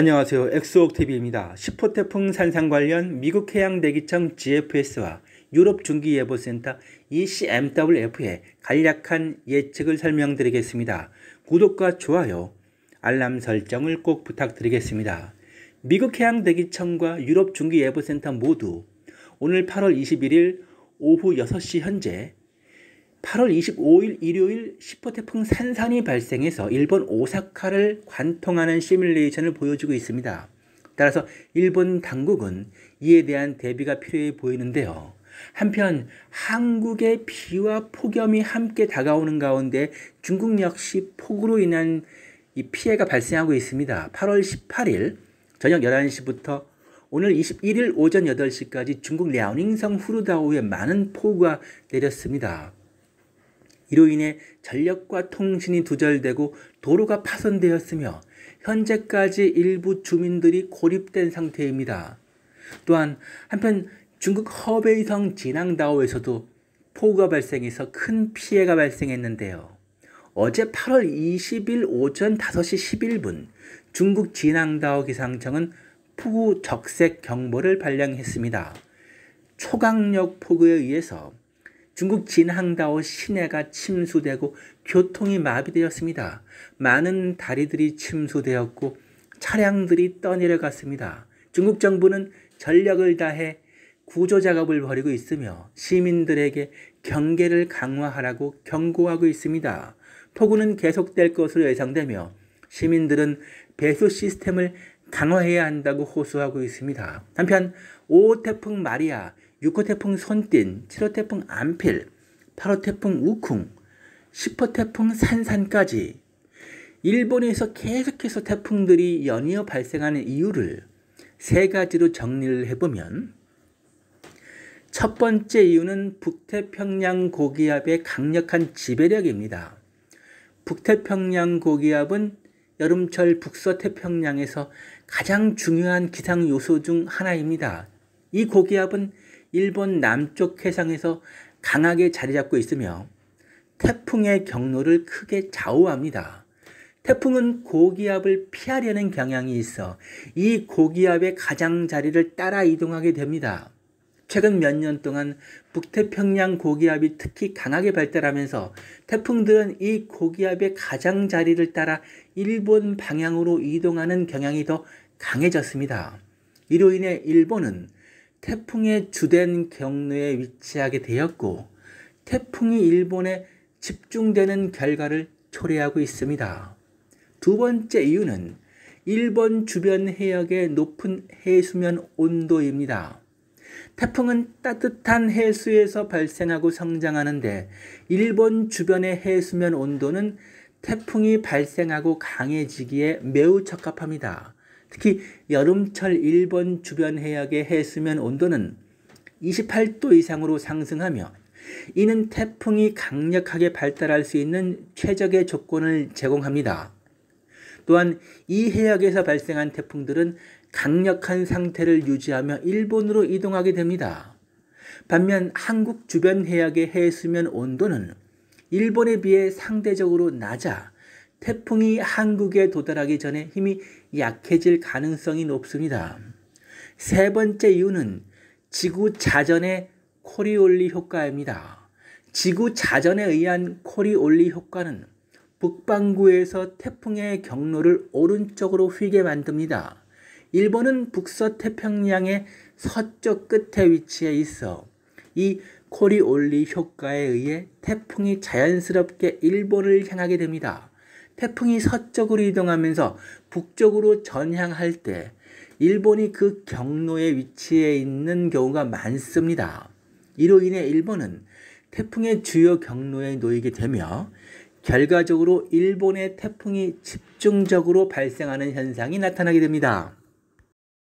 안녕하세요. 엑소옥TV입니다. 10호 태풍 산상 관련 미국 해양대기청 GFS와 유럽 중기예보센터 ECMWF의 간략한 예측을 설명드리겠습니다. 구독과 좋아요, 알람 설정을 꼭 부탁드리겠습니다. 미국 해양대기청과 유럽 중기예보센터 모두 오늘 8월 21일 오후 6시 현재 8월 25일 일요일 슈퍼 태풍 산산이 발생해서 일본 오사카를 관통하는 시뮬레이션을 보여주고 있습니다. 따라서 일본 당국은 이에 대한 대비가 필요해 보이는데요. 한편 한국의 비와 폭염이 함께 다가오는 가운데 중국 역시 폭우로 인한 이 피해가 발생하고 있습니다. 8월 18일 저녁 11시부터 오늘 21일 오전 8시까지 중국 랴오닝성 후루다오에 많은 폭우가 내렸습니다. 이로 인해 전력과 통신이 두절되고 도로가 파손되었으며 현재까지 일부 주민들이 고립된 상태입니다. 또한 한편 중국 허베이성 진앙다오에서도 폭우가 발생해서 큰 피해가 발생했는데요. 어제 8월 20일 오전 5시 11분 중국 진앙다오 기상청은 폭우 적색 경보를 발령했습니다. 초강력 폭우에 의해서 중국 진항다오 시내가 침수되고 교통이 마비되었습니다. 많은 다리들이 침수되었고 차량들이 떠내려갔습니다. 중국 정부는 전력을 다해 구조 작업을 벌이고 있으며 시민들에게 경계를 강화하라고 경고하고 있습니다. 폭우는 계속될 것으로 예상되며 시민들은 배수 시스템을 강화해야 한다고 호소하고 있습니다. 한편 5 태풍 마리아 6호 태풍 손띤, 7호 태풍 안필, 8호 태풍 우쿵, 10호 태풍 산산까지 일본에서 계속해서 태풍들이 연이어 발생하는 이유를 세 가지로 정리를 해보면 첫 번째 이유는 북태평양 고기압의 강력한 지배력입니다. 북태평양 고기압은 여름철 북서태평양에서 가장 중요한 기상 요소 중 하나입니다. 이 고기압은 일본 남쪽 해상에서 강하게 자리 잡고 있으며 태풍의 경로를 크게 좌우합니다. 태풍은 고기압을 피하려는 경향이 있어 이 고기압의 가장자리를 따라 이동하게 됩니다. 최근 몇 년 동안 북태평양 고기압이 특히 강하게 발달하면서 태풍들은 이 고기압의 가장자리를 따라 일본 방향으로 이동하는 경향이 더 강해졌습니다. 이로 인해 일본은 태풍의 주된 경로에 위치하게 되었고 태풍이 일본에 집중되는 결과를 초래하고 있습니다. 두 번째 이유는 일본 주변 해역의 높은 해수면 온도입니다. 태풍은 따뜻한 해수에서 발생하고 성장하는데 일본 주변의 해수면 온도는 태풍이 발생하고 강해지기에 매우 적합합니다. 특히 여름철 일본 주변 해역의 해수면 온도는 28도 이상으로 상승하며 이는 태풍이 강력하게 발달할 수 있는 최적의 조건을 제공합니다. 또한 이 해역에서 발생한 태풍들은 강력한 상태를 유지하며 일본으로 이동하게 됩니다. 반면 한국 주변 해역의 해수면 온도는 일본에 비해 상대적으로 낮아 태풍이 한국에 도달하기 전에 힘이 약해질 가능성이 높습니다. 세 번째 이유는 지구 자전의 코리올리 효과입니다. 지구 자전에 의한 코리올리 효과는 북반구에서 태풍의 경로를 오른쪽으로 휘게 만듭니다. 일본은 북서태평양의 서쪽 끝에 위치해 있어 이 코리올리 효과에 의해 태풍이 자연스럽게 일본을 향하게 됩니다. 태풍이 서쪽으로 이동하면서 북쪽으로 전향할 때 일본이 그 경로에 위치해 있는 경우가 많습니다. 이로 인해 일본은 태풍의 주요 경로에 놓이게 되며 결과적으로 일본의 태풍이 집중적으로 발생하는 현상이 나타나게 됩니다.